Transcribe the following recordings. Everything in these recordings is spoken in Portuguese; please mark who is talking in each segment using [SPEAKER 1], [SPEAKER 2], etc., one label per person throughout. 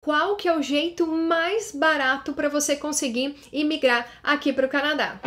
[SPEAKER 1] qual que é o jeito mais barato para você conseguir imigrar aqui para o Canadá.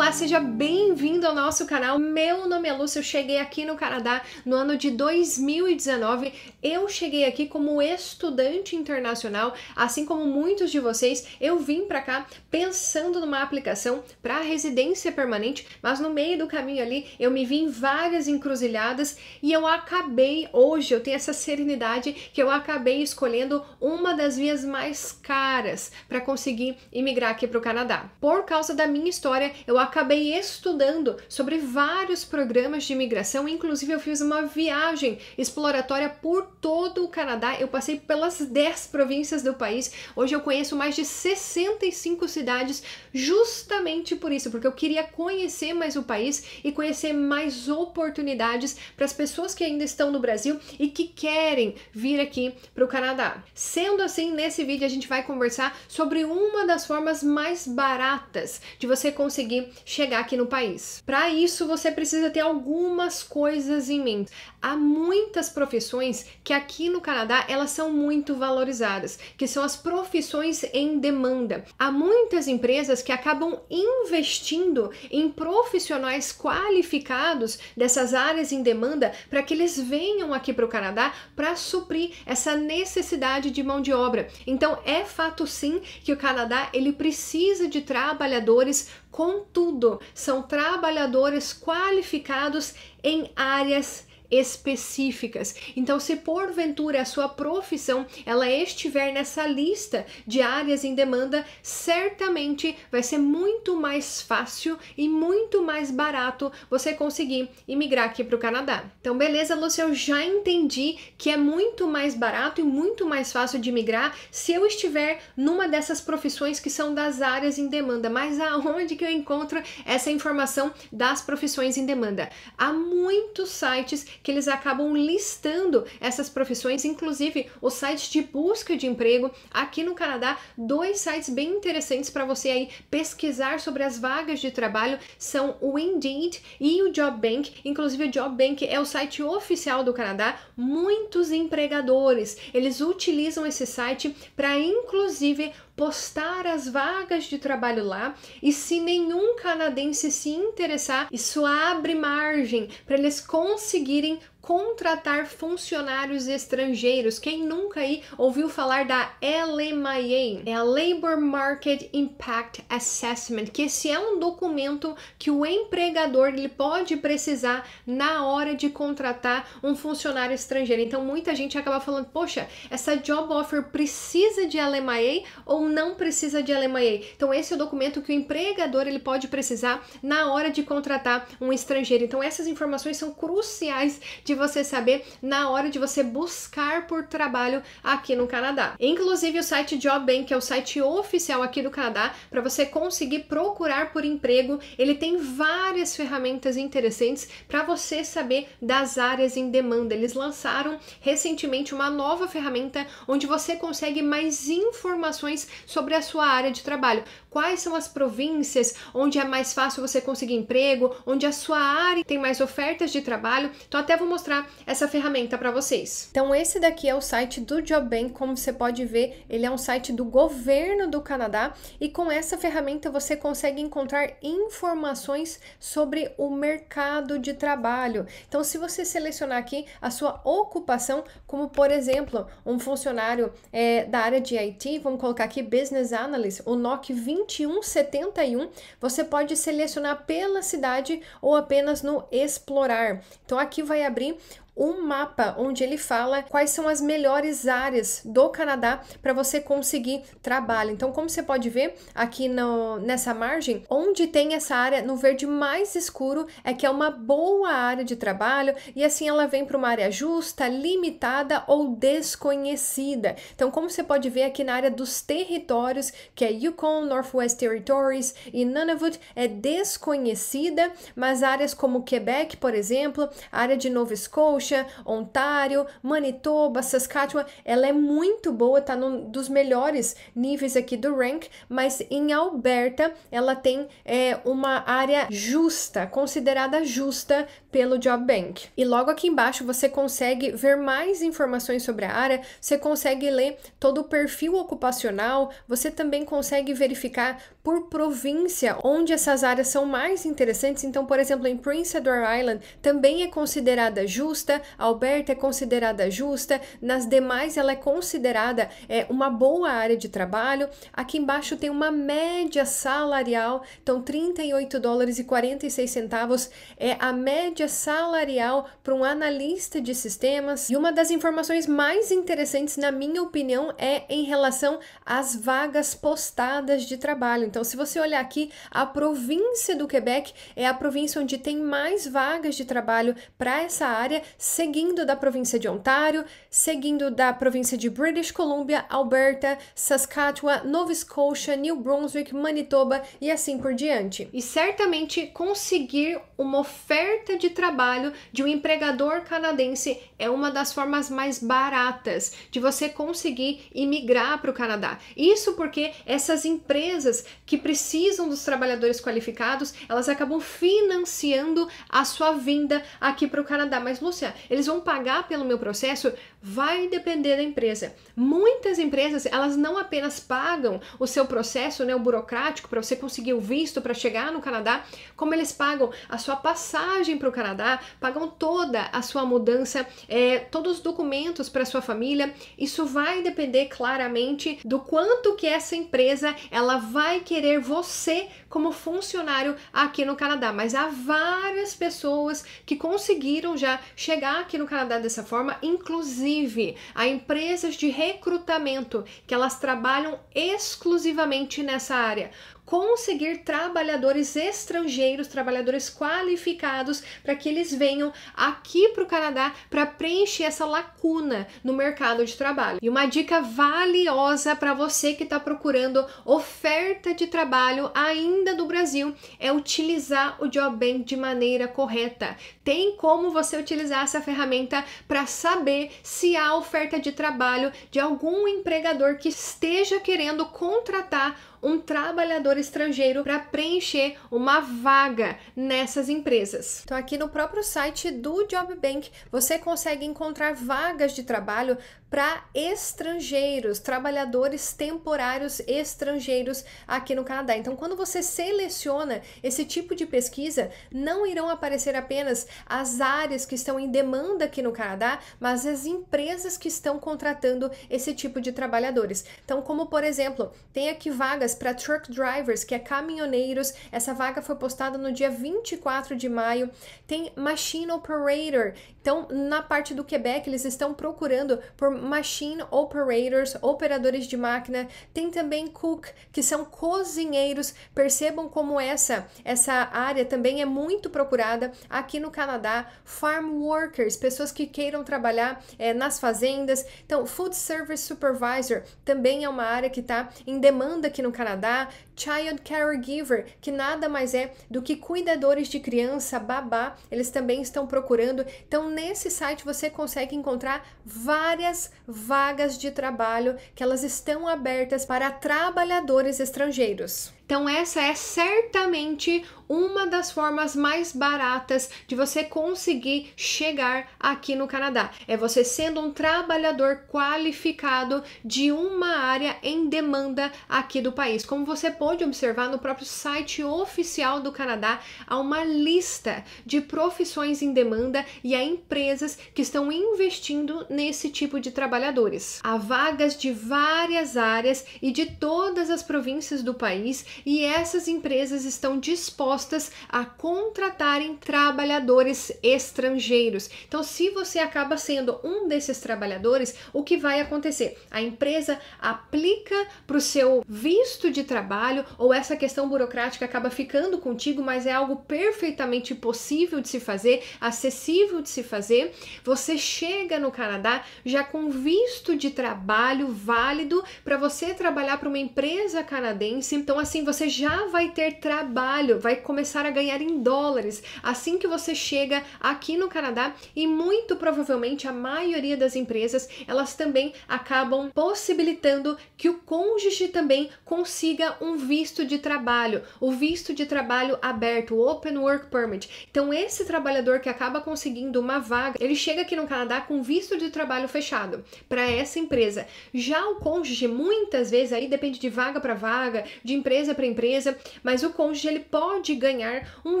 [SPEAKER 1] seja bem-vindo ao nosso canal. Meu nome é Lúcia, eu cheguei aqui no Canadá no ano de 2019. Eu cheguei aqui como estudante internacional, assim como muitos de vocês. Eu vim para cá pensando numa aplicação para residência permanente, mas no meio do caminho ali eu me vi em várias encruzilhadas e eu acabei hoje, eu tenho essa serenidade que eu acabei escolhendo uma das vias mais caras para conseguir imigrar aqui para o Canadá. Por causa da minha história, eu acabei acabei estudando sobre vários programas de imigração, inclusive eu fiz uma viagem exploratória por todo o Canadá, eu passei pelas 10 províncias do país. Hoje eu conheço mais de 65 cidades justamente por isso, porque eu queria conhecer mais o país e conhecer mais oportunidades para as pessoas que ainda estão no Brasil e que querem vir aqui para o Canadá. Sendo assim, nesse vídeo a gente vai conversar sobre uma das formas mais baratas de você conseguir chegar aqui no país. Para isso, você precisa ter algumas coisas em mente. Há muitas profissões que aqui no Canadá elas são muito valorizadas, que são as profissões em demanda. Há muitas empresas que acabam investindo em profissionais qualificados dessas áreas em demanda para que eles venham aqui para o Canadá para suprir essa necessidade de mão de obra. Então é fato sim que o Canadá ele precisa de trabalhadores Contudo, são trabalhadores qualificados em áreas específicas. Então, se porventura a sua profissão ela estiver nessa lista de áreas em demanda, certamente vai ser muito mais fácil e muito mais barato você conseguir imigrar aqui para o Canadá. Então, beleza, Lúcia, eu já entendi que é muito mais barato e muito mais fácil de imigrar se eu estiver numa dessas profissões que são das áreas em demanda. Mas aonde que eu encontro essa informação das profissões em demanda? Há muitos sites que eles acabam listando essas profissões, inclusive os sites de busca de emprego aqui no Canadá, dois sites bem interessantes para você aí pesquisar sobre as vagas de trabalho são o Indeed e o JobBank. Inclusive o JobBank é o site oficial do Canadá. Muitos empregadores, eles utilizam esse site para inclusive postar as vagas de trabalho lá e se nenhum canadense se interessar, isso abre margem para eles conseguirem breathing contratar funcionários estrangeiros. Quem nunca aí ouviu falar da LMIA? É a Labor Market Impact Assessment, que esse é um documento que o empregador ele pode precisar na hora de contratar um funcionário estrangeiro. Então muita gente acaba falando, poxa, essa job offer precisa de LMIA ou não precisa de LMIA? Então esse é o documento que o empregador ele pode precisar na hora de contratar um estrangeiro. Então essas informações são cruciais de você saber na hora de você buscar por trabalho aqui no Canadá. Inclusive o site Jobbank, que é o site oficial aqui do Canadá, para você conseguir procurar por emprego, ele tem várias ferramentas interessantes para você saber das áreas em demanda. Eles lançaram recentemente uma nova ferramenta onde você consegue mais informações sobre a sua área de trabalho. Quais são as províncias onde é mais fácil você conseguir emprego, onde a sua área tem mais ofertas de trabalho. Então até vou mostrar essa ferramenta para vocês. Então esse daqui é o site do JobBank, como você pode ver, ele é um site do governo do Canadá e com essa ferramenta você consegue encontrar informações sobre o mercado de trabalho. Então se você selecionar aqui a sua ocupação, como por exemplo, um funcionário é, da área de IT, vamos colocar aqui Business Analyst, o NOC 2171, você pode selecionar pela cidade ou apenas no explorar. Então aqui vai abrir também um mapa onde ele fala quais são as melhores áreas do Canadá para você conseguir trabalho. Então, como você pode ver aqui no, nessa margem, onde tem essa área no verde mais escuro é que é uma boa área de trabalho e assim ela vem para uma área justa, limitada ou desconhecida. Então, como você pode ver aqui na área dos territórios, que é Yukon, Northwest Territories e Nunavut, é desconhecida, mas áreas como Quebec, por exemplo, área de Nova Scotia, Georgia, Ontário, Manitoba, Saskatchewan. Ela é muito boa, tá num dos melhores níveis aqui do rank, mas em Alberta ela tem é, uma área justa, considerada justa pelo Job Bank. E logo aqui embaixo você consegue ver mais informações sobre a área, você consegue ler todo o perfil ocupacional, você também consegue verificar por província, onde essas áreas são mais interessantes. Então, por exemplo, em Prince Edward Island também é considerada justa, Alberta é considerada justa, nas demais ela é considerada é, uma boa área de trabalho. Aqui embaixo tem uma média salarial, então 38 dólares e 46 centavos é a média salarial para um analista de sistemas. E uma das informações mais interessantes, na minha opinião, é em relação às vagas postadas de trabalho. Então, então, se você olhar aqui, a província do Quebec é a província onde tem mais vagas de trabalho para essa área, seguindo da província de Ontário, seguindo da província de British Columbia, Alberta, Saskatchewan, Nova Scotia, New Brunswick, Manitoba e assim por diante. E certamente conseguir uma oferta de trabalho de um empregador canadense é uma das formas mais baratas de você conseguir imigrar para o Canadá. Isso porque essas empresas que precisam dos trabalhadores qualificados, elas acabam financiando a sua vinda aqui para o Canadá. Mas Lúcia, eles vão pagar pelo meu processo? Vai depender da empresa. Muitas empresas, elas não apenas pagam o seu processo né, o burocrático para você conseguir o visto para chegar no Canadá, como eles pagam a sua passagem para o Canadá, pagam toda a sua mudança, é, todos os documentos para sua família. Isso vai depender claramente do quanto que essa empresa ela vai querer você como funcionário aqui no Canadá. Mas há várias pessoas que conseguiram já chegar aqui no Canadá dessa forma, inclusive inclusive a empresas de recrutamento que elas trabalham exclusivamente nessa área, conseguir trabalhadores estrangeiros, trabalhadores qualificados, para que eles venham aqui para o Canadá para preencher essa lacuna no mercado de trabalho. E uma dica valiosa para você que está procurando oferta de trabalho ainda do Brasil é utilizar o Jobbank de maneira correta. Tem como você utilizar essa ferramenta para saber se há oferta de trabalho de algum empregador que esteja querendo contratar um trabalhador estrangeiro para preencher uma vaga nessas empresas. Então, aqui no próprio site do JobBank, você consegue encontrar vagas de trabalho para estrangeiros, trabalhadores temporários estrangeiros aqui no Canadá. Então, quando você seleciona esse tipo de pesquisa, não irão aparecer apenas as áreas que estão em demanda aqui no Canadá, mas as empresas que estão contratando esse tipo de trabalhadores. Então, como por exemplo, tem aqui vagas para truck driver drivers, que é caminhoneiros. Essa vaga foi postada no dia 24 de maio. Tem machine operator. Então, na parte do Quebec, eles estão procurando por machine operators, operadores de máquina. Tem também cook, que são cozinheiros. Percebam como essa essa área também é muito procurada aqui no Canadá. Farm workers, pessoas que queiram trabalhar é, nas fazendas. Então, food service supervisor também é uma área que está em demanda aqui no Canadá. Child Child Caregiver, que nada mais é do que cuidadores de criança, babá, eles também estão procurando. Então, nesse site você consegue encontrar várias vagas de trabalho que elas estão abertas para trabalhadores estrangeiros. Então, essa é certamente uma das formas mais baratas de você conseguir chegar aqui no Canadá. É você sendo um trabalhador qualificado de uma área em demanda aqui do país. Como você pode observar no próprio site oficial do Canadá, há uma lista de profissões em demanda e há empresas que estão investindo nesse tipo de trabalhadores. Há vagas de várias áreas e de todas as províncias do país e essas empresas estão dispostas a contratarem trabalhadores estrangeiros. Então, se você acaba sendo um desses trabalhadores, o que vai acontecer? A empresa aplica para o seu visto de trabalho ou essa questão burocrática acaba ficando contigo, mas é algo perfeitamente possível de se fazer, acessível de se fazer. Você chega no Canadá já com visto de trabalho válido para você trabalhar para uma empresa canadense. Então, assim, você já vai ter trabalho, vai começar a ganhar em dólares assim que você chega aqui no Canadá e muito provavelmente a maioria das empresas, elas também acabam possibilitando que o cônjuge também consiga um visto de trabalho, o visto de trabalho aberto, o Open Work Permit. Então esse trabalhador que acaba conseguindo uma vaga, ele chega aqui no Canadá com visto de trabalho fechado para essa empresa. Já o cônjuge muitas vezes aí depende de vaga para vaga, de empresa para a empresa, mas o cônjuge ele pode ganhar um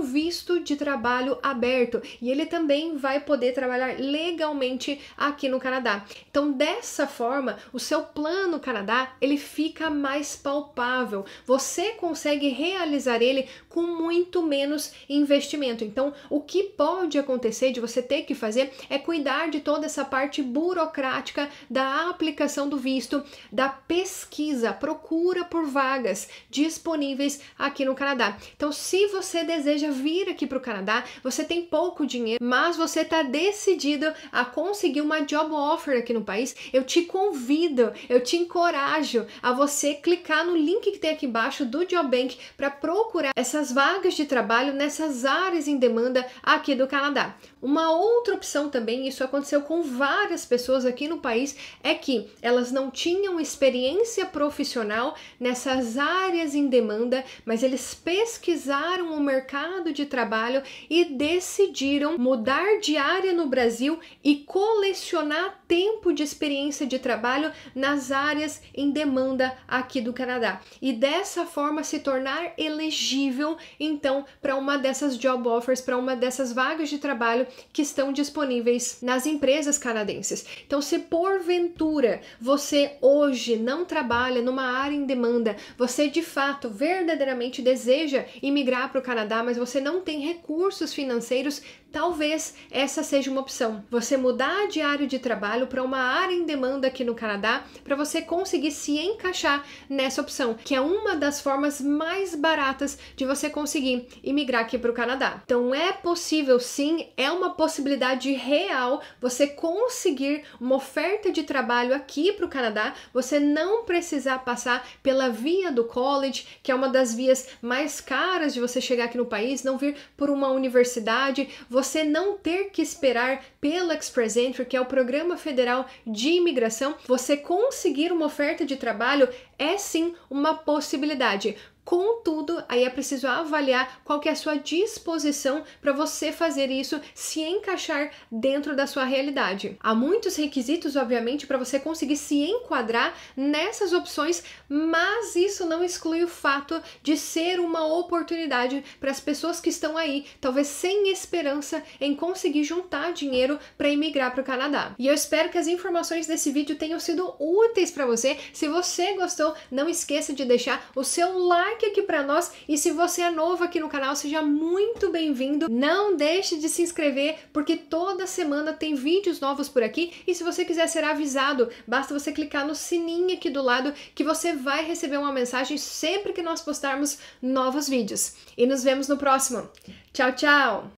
[SPEAKER 1] visto de trabalho aberto e ele também vai poder trabalhar legalmente aqui no Canadá. Então, dessa forma, o seu plano Canadá ele fica mais palpável. Você consegue realizar ele com muito menos investimento. Então, o que pode acontecer de você ter que fazer é cuidar de toda essa parte burocrática da aplicação do visto, da pesquisa, procura por vagas disponíveis disponíveis aqui no Canadá. Então, se você deseja vir aqui para o Canadá, você tem pouco dinheiro, mas você está decidido a conseguir uma job offer aqui no país, eu te convido, eu te encorajo a você clicar no link que tem aqui embaixo do Job Bank para procurar essas vagas de trabalho nessas áreas em demanda aqui do Canadá. Uma outra opção também, isso aconteceu com várias pessoas aqui no país, é que elas não tinham experiência profissional nessas áreas em demanda, mas eles pesquisaram o mercado de trabalho e decidiram mudar de área no Brasil e colecionar tempo de experiência de trabalho nas áreas em demanda aqui do Canadá e dessa forma se tornar elegível então para uma dessas job offers, para uma dessas vagas de trabalho que estão disponíveis nas empresas canadenses. Então, se porventura você hoje não trabalha numa área em demanda, você de fato fato verdadeiramente deseja imigrar para o Canadá, mas você não tem recursos financeiros Talvez essa seja uma opção. Você mudar de área de trabalho para uma área em demanda aqui no Canadá para você conseguir se encaixar nessa opção, que é uma das formas mais baratas de você conseguir imigrar aqui para o Canadá. Então é possível sim, é uma possibilidade real você conseguir uma oferta de trabalho aqui para o Canadá, você não precisar passar pela via do college, que é uma das vias mais caras de você chegar aqui no país, não vir por uma universidade, você não ter que esperar pelo Express Entry, que é o Programa Federal de Imigração, você conseguir uma oferta de trabalho é sim uma possibilidade. Contudo, aí é preciso avaliar qual que é a sua disposição para você fazer isso se encaixar dentro da sua realidade. Há muitos requisitos, obviamente, para você conseguir se enquadrar nessas opções, mas isso não exclui o fato de ser uma oportunidade para as pessoas que estão aí, talvez sem esperança em conseguir juntar dinheiro para emigrar para o Canadá. E eu espero que as informações desse vídeo tenham sido úteis para você. Se você gostou, não esqueça de deixar o seu like like aqui para nós e se você é novo aqui no canal, seja muito bem-vindo. Não deixe de se inscrever porque toda semana tem vídeos novos por aqui e se você quiser ser avisado, basta você clicar no sininho aqui do lado que você vai receber uma mensagem sempre que nós postarmos novos vídeos. E nos vemos no próximo. Tchau, tchau!